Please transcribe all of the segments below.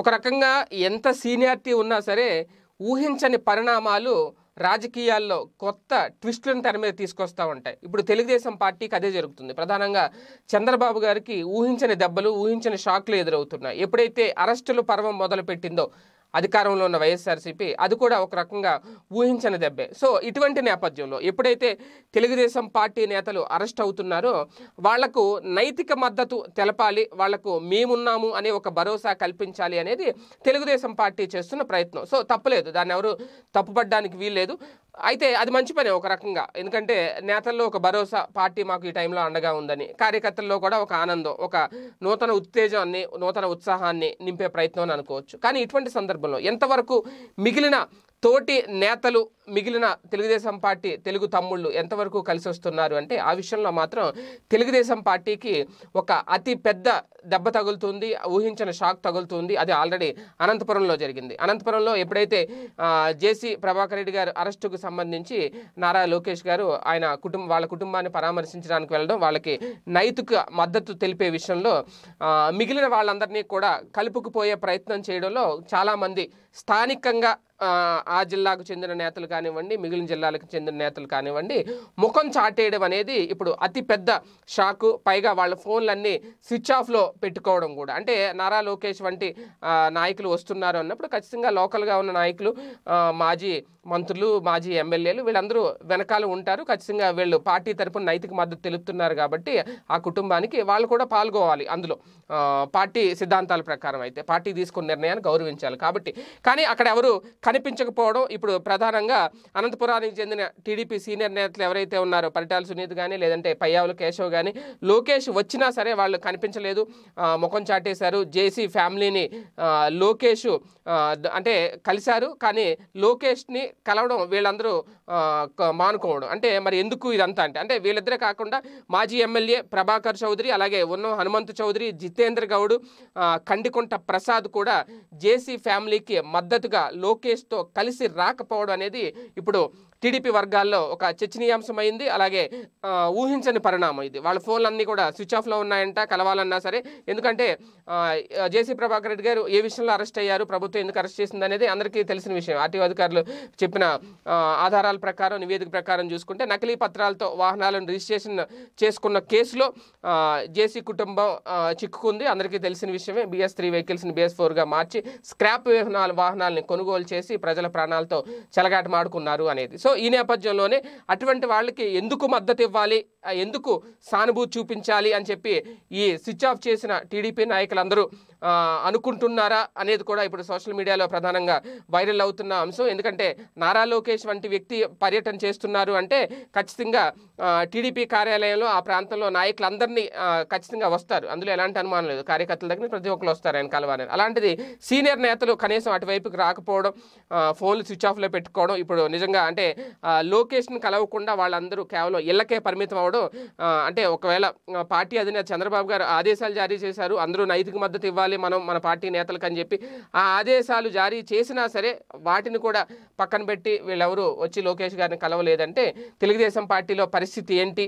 ఒక రకంగా ఎంత సీనియారిటీ ఉన్నా సరే ఊహించని పరిణామాలు రాజకీయాల్లో కొత్త ట్విస్టులను తెర మీద తీసుకొస్తూ ఉంటాయి ఇప్పుడు తెలుగుదేశం పార్టీకి అదే జరుగుతుంది ప్రధానంగా చంద్రబాబు గారికి ఊహించని దెబ్బలు ఊహించని షాక్లు ఎదురవుతున్నాయి ఎప్పుడైతే అరెస్టులు పర్వం మొదలుపెట్టిందో అధికారంలో ఉన్న వైఎస్ఆర్సీపీ అది కూడా ఒక రకంగా ఊహించని దెబ్బే సో ఇటువంటి నేపథ్యంలో ఎప్పుడైతే తెలుగుదేశం పార్టీ నేతలు అరెస్ట్ అవుతున్నారో వాళ్లకు నైతిక మద్దతు తెలపాలి వాళ్లకు మేమున్నాము అనే ఒక భరోసా కల్పించాలి అనేది తెలుగుదేశం పార్టీ చేస్తున్న ప్రయత్నం సో తప్పలేదు దాన్ని ఎవరు తప్పుపడడానికి వీల్లేదు అయితే అది మంచి పని ఒక రకంగా ఎందుకంటే నేతల్లో ఒక భరోసా పార్టీ మాకు ఈ టైంలో అండగా ఉందని కార్యకర్తల్లో కూడా ఒక ఆనందం ఒక నూతన ఉత్తేజాన్ని నూతన ఉత్సాహాన్ని నింపే ప్రయత్నం అని అనుకోవచ్చు కానీ ఇటువంటి సందర్భంలో ఎంతవరకు మిగిలిన తోటి నేతలు మిగిలిన తెలుగుదేశం పార్టీ తెలుగు తమ్ముళ్ళు ఎంతవరకు కలిసి వస్తున్నారు అంటే ఆ విషయంలో మాత్రం తెలుగుదేశం పార్టీకి ఒక అతి పెద్ద దెబ్బ తగులుతుంది ఊహించిన షాక్ తగులుతుంది అది ఆల్రెడీ అనంతపురంలో జరిగింది అనంతపురంలో ఎప్పుడైతే జేసీ ప్రభాకర్ రెడ్డి గారు అరెస్టుకు సంబంధించి నారా లోకేష్ గారు ఆయన కుటుంబ వాళ్ళ కుటుంబాన్ని పరామర్శించడానికి వెళ్ళడం వాళ్ళకి నైతిక మద్దతు తెలిపే విషయంలో మిగిలిన వాళ్ళందరినీ కూడా కలుపుకుపోయే ప్రయత్నం చేయడంలో చాలామంది స్థానికంగా ఆ జిల్లాకు చెందిన నేతలు కానివ్వండి మిగిలిన జిల్లాలకు చెందిన నేతలు కానివ్వండి ముఖం చాటేయడం అనేది ఇప్పుడు అతిపెద్ద షాకు పైగా వాళ్ళ ఫోన్లన్నీ స్విచ్ ఆఫ్లో పెట్టుకోవడం కూడా అంటే నారా లోకేష్ వంటి నాయకులు వస్తున్నారు అన్నప్పుడు ఖచ్చితంగా లోకల్గా ఉన్న నాయకులు మాజీ మంత్రులు మాజీ ఎమ్మెల్యేలు వీళ్ళందరూ వెనకాల ఉంటారు ఖచ్చితంగా వీళ్ళు పార్టీ తరపున నైతిక మద్దతు తెలుపుతున్నారు కాబట్టి ఆ కుటుంబానికి వాళ్ళు కూడా పాల్గొవాలి అందులో పార్టీ సిద్ధాంతాల ప్రకారం అయితే పార్టీ తీసుకున్న నిర్ణయాన్ని గౌరవించాలి కాబట్టి కానీ అక్కడ ఎవరు కనిపించకపోవడం ఇప్పుడు ప్రధానంగా అనంతపురానికి చెందిన టీడీపీ సీనియర్ నేతలు ఎవరైతే ఉన్నారో పరిటాల సునీత్ కానీ లేదంటే పయ్యావులు కేశవ్ కానీ లోకేష్ వచ్చినా సరే వాళ్ళు కనిపించలేదు ముఖం చాటేశారు జేసీ ఫ్యామిలీని లోకేష్ అంటే కలిశారు కానీ లోకేష్ని కలవడం వీళ్ళందరూ మానుకోవడం అంటే మరి ఎందుకు ఇదంతా అంటే అంటే వీళ్ళిద్దరే కాకుండా మాజీ ఎమ్మెల్యే ప్రభాకర్ చౌదరి అలాగే ఉన్న హనుమంతు చౌదరి జితేంద్ర గౌడ్ కండికుంట ప్రసాద్ కూడా జేసీ ఫ్యామిలీకి మద్దతుగా లోకేష్తో కలిసి రాకపోవడం అనేది ఇప్పుడు టీడీపీ వర్గాల్లో ఒక చర్చనీయాంశమైంది అలాగే ఊహించని పరిణామం ఇది వాళ్ళ ఫోన్లన్నీ కూడా స్విచ్ ఆఫ్లో ఉన్నాయంట కలవాలన్నా సరే ఎందుకంటే జేసీ ప్రభాకర్ రెడ్డి గారు ఏ విషయంలో అరెస్ట్ అయ్యారు ప్రభుత్వం ఎందుకు అరెస్ట్ చేసింది అనేది అందరికీ తెలిసిన విషయం ఆర్టీఓ అధికారులు చెప్పిన ఆధారాల ప్రకారం నివేదిక ప్రకారం చూసుకుంటే నకిలీ పత్రాలతో వాహనాలను రిజిస్ట్రేషన్ చేసుకున్న కేసులో జేసీ కుటుంబం చిక్కుకుంది అందరికీ తెలిసిన విషయమే బిఎస్ త్రీ వెహికల్స్ని బిఎస్ ఫోర్గా మార్చి స్క్రాప్ వాహనాలని కొనుగోలు చేసి ప్రజల ప్రాణాలతో చెలగాటమా వాడుకున్నారు అనేది సో ఈ నేపథ్యంలోనే అటువంటి వాళ్ళకి ఎందుకు మద్దతు ఇవ్వాలి ఎందుకు సానుభూతి చూపించాలి అని చెప్పి ఈ స్విచ్ ఆఫ్ చేసిన టీడీపీ నాయకులందరూ అనుకుంటున్నారా అనేది కూడా ఇప్పుడు సోషల్ మీడియాలో ప్రధానంగా వైరల్ అవుతున్న అంశం ఎందుకంటే నారా లోకేష్ వంటి వ్యక్తి పర్యటన చేస్తున్నారు అంటే ఖచ్చితంగా టీడీపీ కార్యాలయంలో ఆ ప్రాంతంలో నాయకులందరినీ ఖచ్చితంగా వస్తారు అందులో ఎలాంటి అనుమానం లేదు కార్యకర్తల దగ్గర ప్రతి ఒక్కరు వస్తారు ఆయన కలవాలని అలాంటిది సీనియర్ నేతలు కనీసం అటువైపుకి రాకపోవడం ఫోన్లు స్విచ్ ఆఫ్లో పెట్టుకోవడం ఇప్పుడు నిజంగా అంటే లోకేష్ని కలవకుండా వాళ్ళందరూ కేవలం ఇళ్ళకే పరిమితం అవడం సమయంలో అంటే ఒకవేళ పార్టీ అధినేత చంద్రబాబు గారు ఆదేశాలు జారీ చేశారు అందరూ నైతిక మద్దతు ఇవ్వాలి మనం మన పార్టీ నేతలకు అని చెప్పి ఆ ఆదేశాలు జారీ చేసినా సరే వాటిని కూడా పక్కన పెట్టి వీళ్ళెవరూ వచ్చి లోకేష్ గారిని కలవలేదంటే తెలుగుదేశం పార్టీలో పరిస్థితి ఏంటి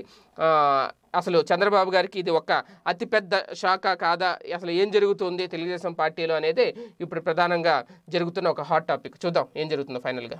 అసలు చంద్రబాబు గారికి ఇది ఒక అతిపెద్ద శాఖ కాదా అసలు ఏం జరుగుతుంది తెలుగుదేశం పార్టీలో అనేది ఇప్పుడు ప్రధానంగా జరుగుతున్న ఒక హాట్ టాపిక్ చూద్దాం ఏం జరుగుతుందో ఫైనల్గా